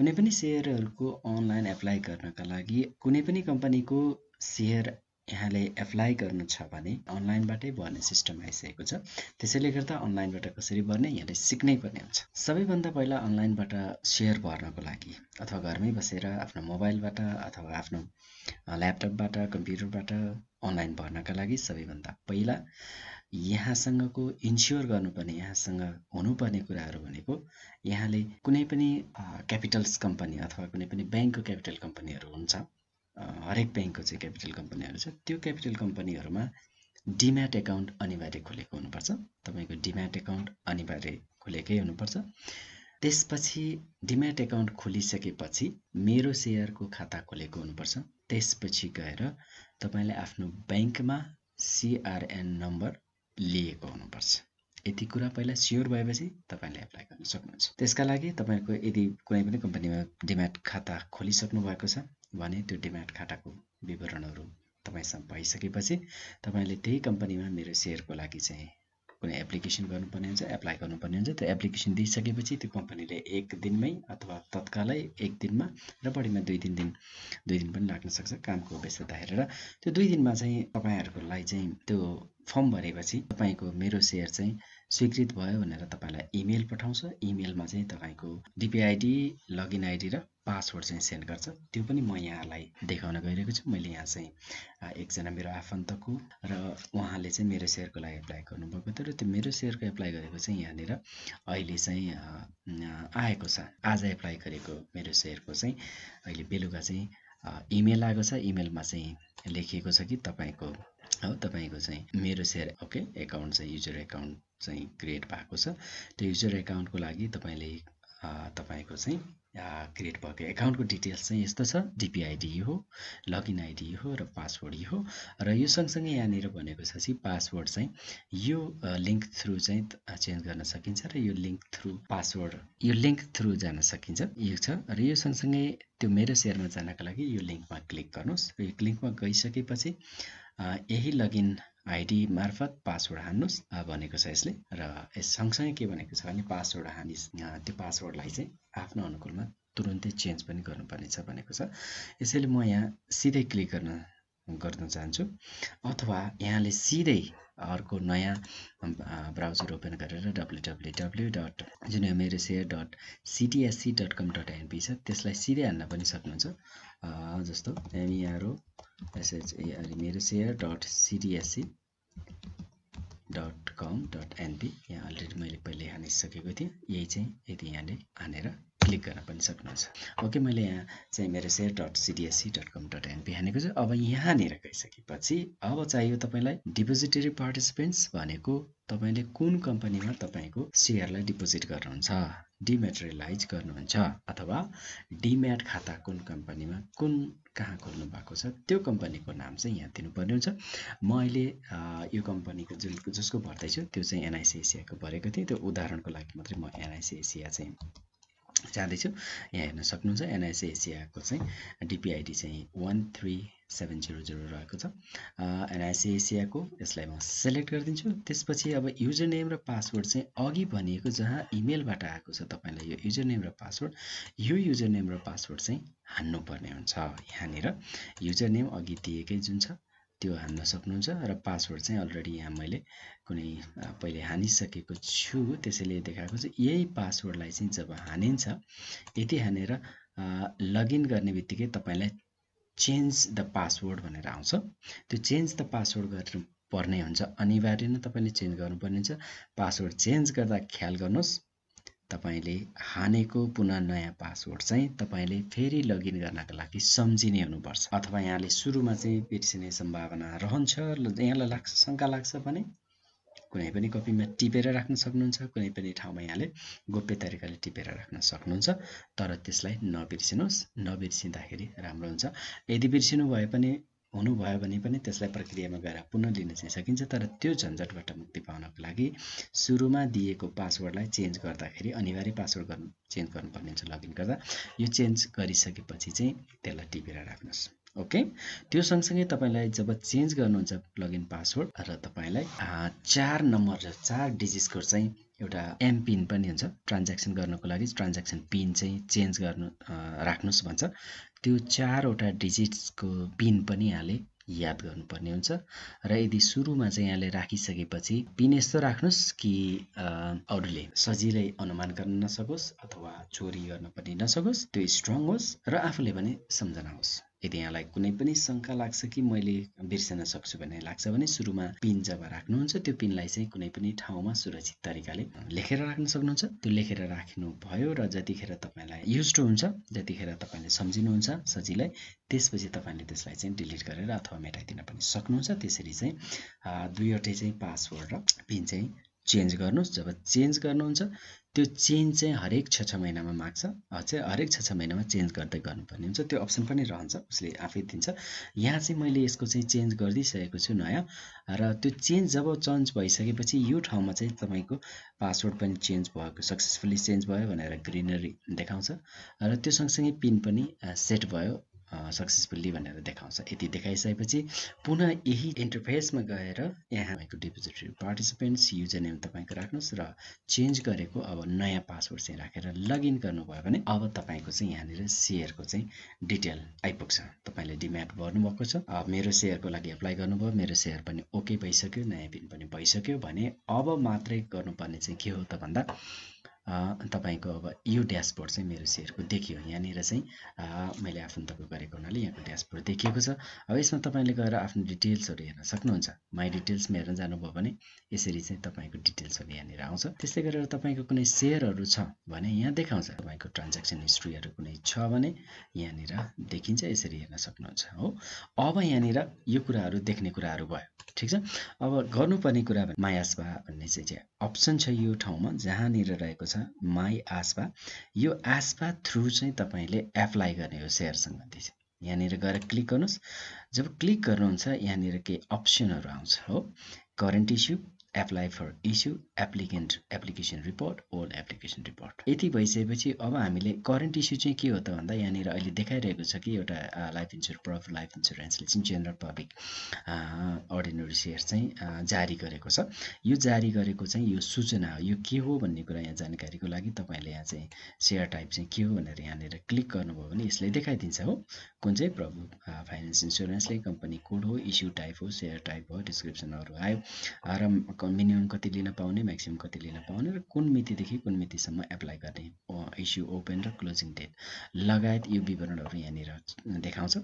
कुनै पनि सेयरहरूको online apply गर्नका लागि कुनै पनि कम्पनीको सेयर यहाँले एप्लाई गर्नु छ भने अनलाइनबाटै भर्ने सिस्टम आइसकेको छ त्यसैले गर्दा अनलाइनबाट कसरी भर्ने यहाँले सिक्नै पर्ने हुन्छ सबैभन्दा पहिला अनलाइनबाट सेयर भर्नको लागि अथवा घरमै बसेर आफ्नो मोबाइलबाट अथवा आफ्नो ल्यापटपबाट कम्प्युटरबाट अनलाइन भर्नका लागि सबैभन्दा पहिला यहाँसँगको इन्स्योर गर्नुपर्ने यहाँसँग हुनुपर्ने कुराहरू भनेको यहाँले कुनै पनि क्यापिटल्स कम्पनी अथवा कुनै पनि ब्याङ्कको क्यापिटल कम्पनीहरू हुन्छ हरेक ब्याङ्कको चाहिँ क्यापिटल कम्पनीहरू छ त्यो क्यापिटल कम्पनीहरूमा डिम्याट एकाउन्ट अनिवार्य खोलेको हुनुपर्छ तपाईँको डिम्याट एकाउन्ट अनिवार्य खोलेकै हुनुपर्छ त्यसपछि डिम्याट एकाउन्ट खोलिसकेपछि मेरो सेयरको खाता खोलेको हुनुपर्छ त्यसपछि गएर तपाईँले आफ्नो ब्याङ्कमा सिआरएन नम्बर लिएको हुनुपर्छ यति कुरा पहिला स्योर भएपछि तपाईँले एप्लाई गर्न सक्नुहुन्छ त्यसका लागि तपाईँको यदि कुनै पनि कम्पनीमा डिमेट खाता खोलिसक्नु भएको छ भने त्यो डिम्याट खाताको विवरणहरू तपाईँसँग भइसकेपछि तपाईँले त्यही कम्पनीमा मेरो सेयरको लागि चाहिँ कुनै एप्लिकेसन गर्नुपर्ने हुन्छ एप्लाई गर्नुपर्ने हुन्छ त्यो एप्लिकेसन दिइसकेपछि त्यो कम्पनीले एक दिनमै अथवा तत्कालै एक दिनमा र बढीमा दुई तिन दिन दुई दिन पनि लाग्न सक्छ कामको व्यस्तता हेरेर त्यो दुई दिनमा चाहिँ तपाईँहरूको लागि चाहिँ त्यो फर्म भरेपछि तपाईँको मेरो सेयर चाहिँ स्वीकृत भयो भनेर तपाईँलाई इमेल पठाउँछ इमेलमा चाहिँ तपाईँको डिपिआइडी लगइन आइडी र पासवर्ड चाहिँ सेन्ड गर्छ त्यो पनि म यहाँलाई देखाउन गइरहेको छु मैले यहाँ चाहिँ एकजना मेरो आफन्तको र उहाँले चाहिँ मेरो सेयरको लागि एप्लाई गर्नुभएको थियो र त्यो मेरो सेयरको एप्लाई गरेको चाहिँ यहाँनिर अहिले चाहिँ आएको छ आज एप्लाई गरेको मेरो सेयरको चाहिँ अहिले बेलुका चाहिँ इमेल आएको छ इमेलमा चाहिँ लेखिएको छ कि तपाईँको हो तपाईँको चाहिँ मेरो सेयर ओके एकाउन्ट चाहिँ युजर एकाउन्ट चाहिँ क्रिएट भएको छ त्यो युजर एकाउन्टको लागि तपाईँले तपाईँको चाहिँ क्रिएट भएको एकाउन्टको डिटेल्स चाहिँ यस्तो छ डिपिआइडी हो लगइन आइडी हो र पासवर्ड यो हो र यो सँगसँगै यहाँनिर भनेको छ पासवर्ड चाहिँ यो लिङ्क थ्रु चाहिँ चेन्ज गर्न सकिन्छ र यो लिङ्क थ्रु पासवर्ड यो लिङ्क थ्रु जान सकिन्छ यो छ र यो सँगसँगै त्यो मेरो सेयरमा जानको लागि यो लिङ्कमा क्लिक गर्नुहोस् र यो लिङ्कमा गइसकेपछि यही लगइन आइडी मार्फत पासवर्ड हान्नुहोस् भनेको छ यसले र यस सँगसँगै के भनेको छ भने पासवर्ड हामी त्यो पासवर्डलाई चाहिँ आफ्नो अनुकूलमा तुरुन्तै चेन्ज पनि गर्नुपर्नेछ भनेको छ यसैले म यहाँ सिधै क्लिक गर्न गर्न चाहन्छु अथवा यहाँले सिधै अर्को नयाँ ब्राउजर ओपन गरेर डब्लु डब्लु डब्लु डट जुन Mero share dot CTSC dot com dot NP छ त्यसलाई सिधै हाल्न पनि सक्नुहुन्छ जस्तो MERO SHAR Mero share dot CTSC dot com dot NP यहाँ अलरेडी मैले पहिले हानिसकेको थिएँ यही चाहिँ यदि यहाँले हानेर क्लिक गर्न पनि सक्नुहुन्छ ओके मैले यहाँ चाहिँ मेरो share dot CDSC dot com dot NP हानेको छु अब यहाँनिर गइसकेपछि अब चाहियो तपाईँलाई डिपोजिटरी पार्टिसिपेन्ट्स भनेको तपाईँले कुन कम्पनीमा तपाईँको सेयरलाई डिपोजिट गर्नुहुन्छ डिमेटेरियलाइज गर्नुहुन्छ अथवा डिम्याट खाता कुन कम्पनीमा कुन कहाँ खोल्नु भएको छ त्यो कम्पनीको नाम चाहिँ यहाँ दिनुपर्ने हुन्छ म अहिले यो कम्पनीको जुन जसको भर्दैछु त्यो चाहिँ एनआइसिएसिआको भरेको थिएँ त्यो उदाहरणको लागि मात्रै म एनआइसिएसिआ चाहिँ जाँदैछु यहाँ हेर्न सक्नुहुन्छ एनआइसी एसियाको चाहिँ डिपिआइडी चाहिँ one three seven zero zero रहेको छ एनआइसी एसियाको यसलाई म सेलेक्ट गरिदिन्छु त्यसपछि अब युजर नेम र पासवर्ड चाहिँ अघि भनिएको जहाँ इमेलबाट आएको छ तपाईँलाई यो युजर नेम र पासवर्ड यो युजर नेम र पासवर्ड चाहिँ हान्नुपर्ने हुन्छ यहाँनिर युजर नेम अघि दिएकै जुन छ त्यो हान्न सक्नुहुन्छ र पासवर्ड चाहिँ अलरेडी यहाँ मैले कुनै पहिले हानिसकेको छु त्यसैले देखाएको छु यही पासवर्डलाई चाहिँ जब हानिन्छ यति हानेर लगइन गर्ने बित्तिकै तपाईँलाई चेन्ज द पासवर्ड भनेर आउँछ त्यो चेन्ज द पासवर्ड गर्नुपर्ने हुन्छ अनिवार्य नै तपाईँले चेन्ज गर्नुपर्ने हुन्छ पासवर्ड चेन्ज गर्दा ख्याल गर्नुहोस् तपाईँले हानेको पुनः नयाँ पासवर्ड चाहिँ तपाईँले फेरि लगइन गर्नको लागि सम्झिने हुनुपर्छ अथवा यहाँले सुरुमा चाहिँ बिर्सिने सम्भावना रहन्छ यहाँलाई लाग्छ शङ्का लाग्छ भने कुनै पनि कपीमा टिपेर राख्न सक्नुहुन्छ कुनै पनि ठाउँमा यहाँले गोप्य तरिकाले टिपेर राख्न सक्नुहुन्छ तर त्यसलाई नबिर्सिनुहोस् नबिर्सिँदाखेरि राम्रो हुन्छ यदि बिर्सिनु भए पनि हुनुभयो भने पनि त्यसलाई प्रक्रियामा गएर पुनः लिन चाहिँ सकिन्छ तर त्यो झन्झटबाट मुक्ति पाउनको लागि सुरुमा दिएको पासवर्डलाई चेन्ज गर्दाखेरि अनिवार्य पासवर्ड गर्नु चेन्ज गर्नुपर्ने हुन्छ लगइन गर्दा यो चेन्ज गरिसकेपछि चाहिँ त्यसलाई टिपेर राख्नुहोस् ओके त्यो सँगसँगै तपाईँलाई जब चेन्ज गर्नुहुन्छ लगइन पासवर्ड र तपाईँलाई चार नम्बर र चार डिजिटको चाहिँ एउटा एम पिन पनि हुन्छ ट्रान्ज्याक्सन गर्नको लागि ट्रान्ज्याक्सन पिन चाहिँ चेन्ज गर्नु राख्नुहोस् भन्छ त्यो चारवटा डिजिट्सको पिन पनि यहाँले याद गर्नुपर्ने हुन्छ र यदि सुरुमा चाहिँ यहाँले राखिसकेपछि पिन यस्तो राख्नुहोस् कि अरूले सजिलै अनुमान गर्न नसकोस् अथवा चोरी गर्न पनि नसकोस् त्यो स्ट्रङ होस् र आफूले पनि सम्झना होस् यदि यहाँलाई कुनै पनि शङ्का लाग्छ कि मैले बिर्सन सक्छु भन्ने लाग्छ भने सुरुमा पिन जब राख्नुहुन्छ त्यो पिनलाई चाहिँ कुनै पनि ठाउँमा सुरक्षित तरिकाले लेखेर राख्न सक्नुहुन्छ त्यो लेखेर राख्नु भयो र जतिखेर तपाईँलाई युज हुन्छ जतिखेर तपाईँले सम्झिनुहुन्छ सजिलै त्यसपछि तपाईँले त्यसलाई चाहिँ डिलिट गरेर अथवा मेटाइदिन पनि सक्नुहुन्छ त्यसरी चाहिँ दुईवटै चाहिँ पासवर्ड र पिन चाहिँ चेन्ज गर्नुहोस् जब चेन्ज गर्नुहुन्छ त्यो चेन्ज चाहिँ हरेक छ छ महिनामा माग्छ चाहिँ हरेक छ छ महिनामा चेन्ज गर्दै गर्नुपर्ने हुन्छ त्यो अप्सन पनि रहन्छ उसले आफै दिन्छ यहाँ चाहिँ मैले यसको चाहिँ चेन्ज गरिदिइसकेको छु नयाँ र त्यो चेन्ज जब चेन्ज भइसकेपछि यो ठाउँमा चाहिँ तपाईँको पासवर्ड पनि चेन्ज भएको सक्सेसफुल्ली चेन्ज भयो भनेर ग्रिनरी देखाउँछ र त्यो सँगसँगै पिन पनि सेट भयो सक्सेसफुल्ली भनेर देखाउँछ यति देखाइसकेपछि पुनः यही इन्टरफेसमा गएर यहाँ तपाईँको डिपोजिटरी पार्टिसिपेन्ट्स युजर नेम तपाईँको राख्नुहोस् र चेन्ज गरेको अब नयाँ पासवर्ड चाहिँ राखेर लगइन गर्नुभयो भने अब तपाईँको चाहिँ यहाँनिर सेयरको चाहिँ डिटेल आइपुग्छ तपाईँले डिम्याट गर्नुभएको छ मेरो सेयरको लागि एप्लाई गर्नुभयो मेरो सेयर पनि ओके भइसक्यो नयाँ पिन पनि भइसक्यो भने अब मात्रै गर्नुपर्ने चाहिँ के हो त भन्दा तपाईँको अब यो ड्यासबोर्ड चाहिँ मेरो सेयरको देखियो यहाँनिर चाहिँ मैले आफन्तको गरेको हुनाले यहाँको ड्यासबोर्ड देखिएको छ अब यसमा तपाईँले गएर आफ्नो डिटेल्सहरू हेर्न सक्नुहुन्छ माई डिटेल्समा हेर्न जानुभयो भने यसरी चाहिँ तपाईँको डिटेल्सहरू यहाँनिर आउँछ त्यस्तै गरेर तपाईँको कुनै सेयरहरू छ भने यहाँ देखाउँछ तपाईँको ट्रान्ज्याक्सन हिस्ट्रीहरू कुनै छ भने यहाँनिर देखिन्छ यसरी हेर्न सक्नुहुन्छ हो अब यहाँनिर यो कुराहरू देख्ने कुराहरू भयो ठिक छ अब गर्नुपर्ने कुरा मायास्वा भन्ने चाहिँ अप्सन छ यो ठाउँमा जहाँनिर रहेको छ माई आस्पा यो आस्पा थ्रु चाहिँ तपाईँले एप्लाई गर्ने हो सेयर सम्बन्धी चाहिँ यहाँनिर गएर क्लिक गर्नुहोस् जब क्लिक गर्नुहुन्छ यहाँनिर केही अप्सनहरू आउँछ हो current issue apply for issue applicant application report old application report यति भइसकेपछि अब हामीले करेन्ट इस्यु चाहिँ के हो त भन्दा यहाँनिर अहिले देखाइरहेको छ कि एउटा लाइफ इन्सुर प्रफ लाइफ इन्सुरेन्सले चाहिँ जेनरल पब्लिक अर्डिनेरी सेयर चाहिँ जारी गरेको छ यो जारी गरेको चाहिँ यो सूचना हो यो के हो भन्ने कुरा यहाँ जानकारीको लागि तपाईँले यहाँ चाहिँ सेयर टाइप चाहिँ के हो भनेर यहाँनिर क्लिक गर्नुभयो भने यसले देखाइदिन्छ हो कुन चाहिँ प्रभु फाइनेन्स इन्सुरेन्सले कम्पनी कोड हो इस्यु टाइप हो सेयर टाइप हो डिस्क्रिप्सनहरू आयो र मिनिमम कति लिन पाउने म्याक्सिमम कति लिन पाउने र कुन मितिदेखि कुन मितिसम्म एप्लाई गर्ने इस्यु ओपन र क्लोजिङ डेट लगायत यो विवरणहरू यहाँनिर देखाउँछ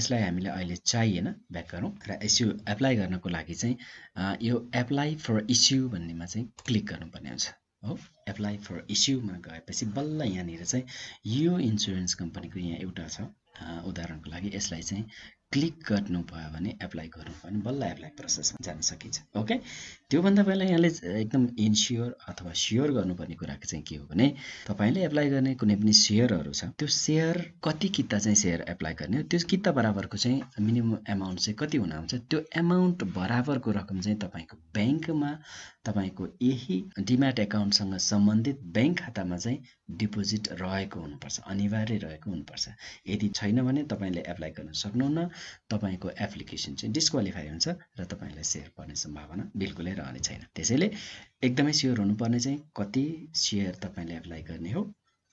यसलाई हामीले अहिले चाहिएन ब्याक गरौँ र इस्यु एप्लाई गर्नको लागि चाहिँ यो एप्लाई फर इस्यु भन्नेमा चाहिँ क्लिक गर्नुपर्ने हुन्छ हो एप्लाई फर इस्युमा गएपछि बल्ल यहाँनिर चाहिँ यो इन्सुरेन्स कम्पनीको यहाँ एउटा छ उदाहरणको लागि यसलाई चाहिँ क्लिक गर्नुभयो भने एप्लाई गर्नुभयो भने बल्ल एप्लाई प्रोसेसमा जान सकिन्छ ओके त्योभन्दा पहिला यहाँले एकदम इन्स्योर अथवा स्योर गर्नुपर्ने कुराको चाहिँ के हो भने तपाईँले एप्लाई गर्ने कुनै पनि सेयरहरू छ त्यो सेयर कति किता चाहिँ सेयर एप्लाई गर्ने त्यो किता बराबरको चाहिँ मिनिमम एमाउन्ट चाहिँ कति हुन आउँछ त्यो एमाउन्ट बराबरको रकम चाहिँ तपाईँको ब्याङ्कमा तपाईँको यही डिमाट एकाउन्टसँग सम्बन्धित ब्याङ्क खातामा चाहिँ डिपोजिट रहेको हुनुपर्छ अनिवार्य रहेको हुनुपर्छ यदि छैन भने तपाईँले एप्लाई गर्न सक्नुहुन्न तपाईँको एप्लिकेसन चाहिँ डिस्क्वालिफाई हुन्छ र तपाईँलाई सेयर पर्ने सम्भावना बिल्कुलै रहने छैन त्यसैले एकदमै स्योर हुनुपर्ने चाहिँ कति सेयर तपाईँले एप्लाई गर्ने हो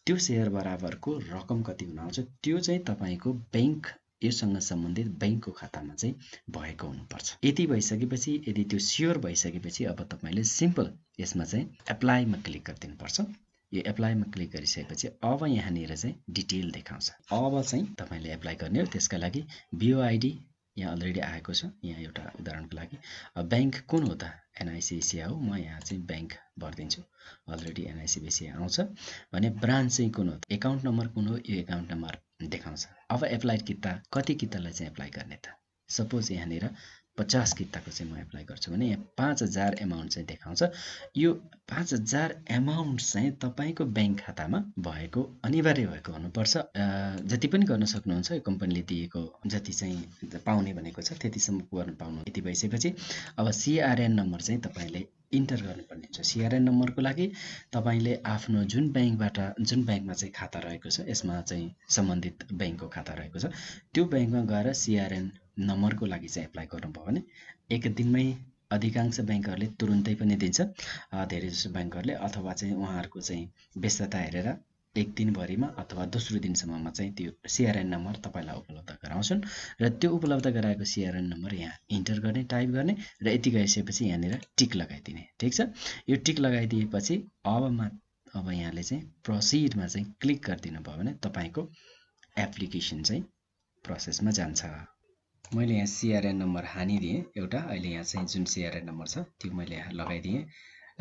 त्यो सेयर बराबरको रकम कति हुन आउँछ त्यो चाहिँ तपाईँको ब्याङ्क योसँग सम्बन्धित ब्याङ्कको खातामा चाहिँ भएको हुनुपर्छ यति भइसकेपछि यदि त्यो स्योर भइसकेपछि अब तपाईँले सिम्पल यसमा चाहिँ एप्लाईमा क्लिक गरिदिनुपर्छ यो एप्लाईमा क्लिक गरिसकेपछि अब यहाँनिर चाहिँ डिटेल देखाउँछ अब चाहिँ तपाईँले एप्लाई गर्ने हो त्यसका लागि बिओआइडी यहाँ अलरेडी आएको छ यहाँ एउटा उदाहरणको लागि ब्याङ्क कुन हो त एनआइसिसिआ हो म यहाँ चाहिँ ब्याङ्क भरिदिन्छु अलरेडी एनआइसिबिसिआ आउँछ भने ब्रान्च चाहिँ कुन हो एकाउन्ट नम्बर कुन हो यो एकाउन्ट नम्बर देखाउँछ अब एप्लाइड किता कति कितालाई चाहिँ एप्लाई गर्ने त सपोज यहाँनिर पचास किताको चाहिँ म एप्लाई गर्छु भने यहाँ पाँच हजार एमाउन्ट चाहिँ देखाउँछ यो पाँच हजार एमाउन्ट चाहिँ तपाईँको ब्याङ्क खातामा भएको अनिवार्य भएको हुनुपर्छ जति पनि गर्न सक्नुहुन्छ यो कम्पनीले दिएको जति चाहिँ पाउने भनेको छ त्यतिसम्म गर्न पाउनु यति भइसकेपछि अब सिआरएन नम्बर चाहिँ तपाईँले इन्टर गर्नुपर्ने हुन्छ सिआरएन नम्बरको लागि तपाईँले आफ्नो जुन ब्याङ्कबाट जुन ब्याङ्कमा चाहिँ खाता रहेको छ यसमा चाहिँ सम्बन्धित ब्याङ्कको खाता रहेको छ त्यो ब्याङ्कमा गएर सिआरएन नम्बरको लागि चाहिँ एप्लाई गर्नुभयो भने एक दिनमै अधिकांश ब्याङ्कहरूले तुरुन्तै पनि दिन्छ धेरैजसो ब्याङ्कहरूले अथवा चाहिँ उहाँहरूको चाहिँ व्यस्तता हेरेर एक दिनभरिमा अथवा दोस्रो दिनसम्ममा चाहिँ त्यो सिआरएन नम्बर तपाईँलाई उपलब्ध गराउँछन् र त्यो उपलब्ध गराएको सिआरएन नम्बर यहाँ इन्टर गर्ने टाइप गर्ने र यति गइसकेपछि यहाँनिर टिक लगाइदिने ठिक छ यो टिक लगाइदिएपछि अब अबमा अब यहाँले चाहिँ प्रोसिडमा चाहिँ क्लिक गरिदिनु भयो भने तपाईँको एप्लिकेसन चाहिँ प्रोसेसमा जान्छ मैले यहाँ सिआरएन नम्बर हानिदिएँ एउटा अहिले यहाँ चाहिँ जुन सिआरएन नम्बर छ त्यो मैले यहाँ लगाइदिएँ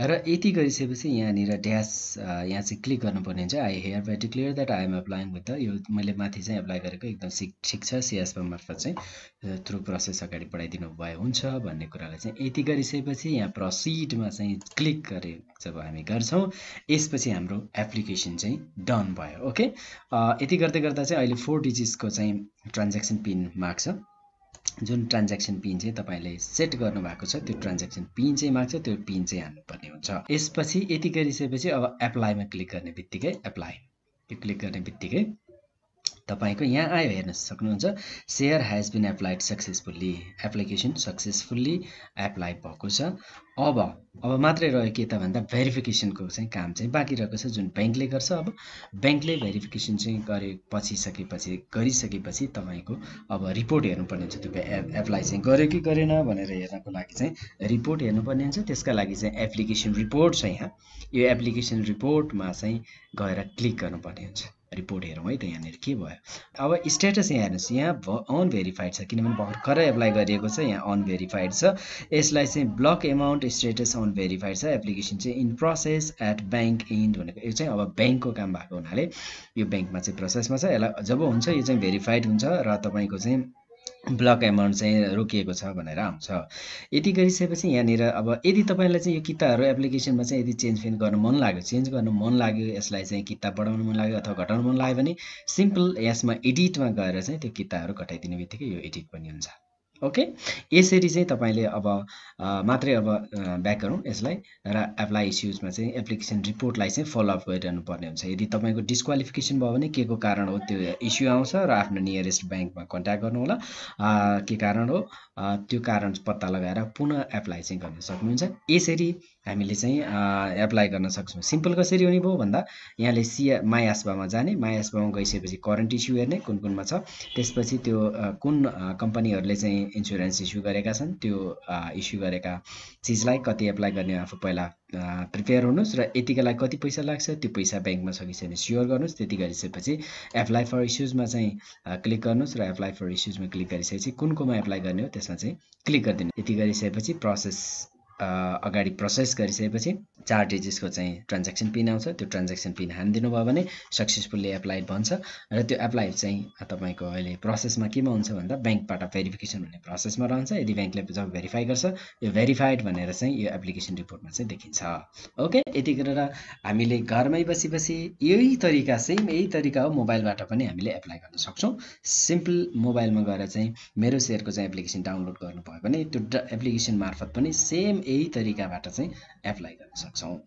र यति गरिसकेपछि यहाँनिर ड्यास यहाँ चाहिँ क्लिक गर्नुपर्ने हुन्छ I here by declare that I am applying with the यो मैले माथि चाहिँ एप्लाई गरेको एकदम सिक ठिक छ सिएसपा मार्फत चाहिँ थ्रु प्रोसेस अगाडि बढाइदिनु भए हुन्छ भन्ने कुरालाई चाहिँ यति गरिसकेपछि यहाँ प्रसिडमा चाहिँ क्लिक गरे जब हामी गर्छौँ यसपछि हाम्रो एप्लिकेसन चाहिँ डन भयो ओके यति गर्दै गर्दा चाहिँ अहिले फोर डिजिट्सको चाहिँ ट्रान्ज्याक्सन पिन माग्छ जुन ट्रान्ज्याक्सन पिन चाहिँ तपाईँले सेट गर्नुभएको छ त्यो ट्रान्ज्याक्सन पिन चाहिँ माग्छ त्यो पिन चाहिँ हाल्नुपर्ने हुन्छ यसपछि यति गरिसकेपछि अब एप्लाईमा क्लिक गर्ने बित्तिकै एप्लाई त्यो क्लिक गर्ने बित्तिकै तपाईँको यहाँ आयो हेर्न सक्नुहुन्छ share has been applied successfully application successfully apply भएको छ अब अब मात्रै रह्यो के त भन्दा भेरिफिकेसनको चाहिँ काम चाहिँ बाँकी रहेको छ जुन ब्याङ्कले गर्छ अब ब्याङ्कले भेरिफिकेसन चाहिँ गरे पछि सकेपछि गरिसकेपछि तपाईँको अब रिपोर्ट हेर्नुपर्ने हुन्छ त्यो एप्लाई चाहिँ गर्यो कि गरेन भनेर हेर्नको लागि चाहिँ रिपोर्ट हेर्नुपर्ने हुन्छ त्यसका लागि चाहिँ एप्लिकेसन रिपोर्ट छ यहाँ यो एप्लिकेसन रिपोर्टमा चाहिँ गएर क्लिक गर्नुपर्ने हुन्छ रिपोर्ट हेरौँ है त यहाँनिर के भयो अब स्ट्याटस यहाँ हेर्नुहोस् यहाँ भ अनभेरिफाइड छ किनभने भर्खरै एप्लाई गरिएको छ यहाँ अनभेरिफाइड छ यसलाई चाहिँ ब्लक एमाउन्ट स्ट्याटस अनभेरिफाइड छ एप्लिकेसन चाहिँ in process at bank end भनेको यो चाहिँ अब ब्याङ्कको काम भएको हुनाले यो ब्याङ्कमा चाहिँ प्रोसेसमा छ यसलाई जब हुन्छ यो चाहिँ भेरिफाइड हुन्छ र तपाईँको चाहिँ ब्लक एमाउन्ट चाहिँ रोकिएको छ भनेर आउँछ यति गरिसकेपछि यहाँनिर अब यदि तपाईँलाई चाहिँ यो किताहरू एप्लिकेसनमा चाहिँ यदि चेन्ज फेन्ज गर्नु मन लाग्यो चेन्ज गर्नु मन लाग्यो यसलाई चाहिँ किताब बढाउनु मन लाग्यो अथवा घटाउनु मन लाग्यो भने सिम्पल यसमा एडिटमा गएर चाहिँ त्यो किताबहरू घटाइदिने बित्तिकै यो एडिट पनि हुन्छ ओके यसरी चाहिँ तपाईँले अब मात्रै अब ब्याक गरौँ यसलाई र एप्लाई इस्युजमा चाहिँ एप्लिकेसन रिपोर्टलाई चाहिँ फलोअप गरिरहनु पर्ने हुन्छ यदि तपाईँको डिस्क्वालिफिकेसन भयो भने के को कारण हो त्यो इस्यु आउँछ र आफ्नो नियरेस्ट ब्याङ्कमा कन्ट्याक्ट गर्नुहोला के कारण हो त्यो कारण पत्ता लगाएर पुनः एप्लाई चाहिँ गर्न सक्नुहुन्छ यसरी हामीले चाहिँ एप्लाई गर्न सक्छौँ सिम्पल कसरी हुने भयो भन्दा यहाँले सिया मायास्बामा जाने मायास्बामा गइसकेपछि करेन्ट इस्यु हेर्ने कुन कुनमा छ त्यसपछि त्यो कुन कम्पनीहरूले चाहिँ इन्सुरेन्स इस्यु गरेका छन् त्यो इस्यु गरेका चिजलाई कति एप्लाई गर्ने आफू पहिला प्रिपेयर हुनुहोस् र लागि कति पैसा लाग्छ त्यो पैसा ब्याङ्कमा छ कि छैन स्योर गर्नुहोस् त्यति गरिसकेपछि एप्लाई फर इस्युजमा चाहिँ क्लिक गर्नुहोस् र एप्लाई फर इस्युजमा क्लिक गरिसकेपछि कुन कोमा एप्लाई गर्ने हो त्यसमा चाहिँ क्लिक गरिदिनु यति गरिसकेपछि प्रोसेस अगाडि प्रोसेस गरिसकेपछि चार डिजिट्सको चाहिँ ट्रान्ज्याक्सन पिन आउँछ त्यो ट्रान्ज्याक्सन पिन हानिदिनु भयो भने सक्सेसफुल्ली एप्लाइड भन्छ र त्यो एप्लाइड चाहिँ तपाईँको अहिले प्रोसेसमा केमा हुन्छ भन्दा ब्याङ्कबाट भेरिफिकेसन हुने प्रोसेसमा रहन्छ यदि ब्याङ्कले जब भेरिफाई गर्छ यो भेरिफाइड भनेर चाहिँ यो एप्लिकेसन रिपोर्टमा चाहिँ देखिन्छ ओके यति गरेर हामीले घरमै बसी बसी यही तरिका सेम यही तरिका हो मोबाइलबाट पनि हामीले एप्लाई गर्न सक्छौँ सिम्पल मोबाइलमा गएर चाहिँ मेरो सेयरको चाहिँ एप्लिकेसन डाउनलोड गर्नुभयो भने त्यो एप्लिकेसन मार्फत पनि सेम यही तरिकाबाट चाहिँ एप्लाई गर्न सक्छौँ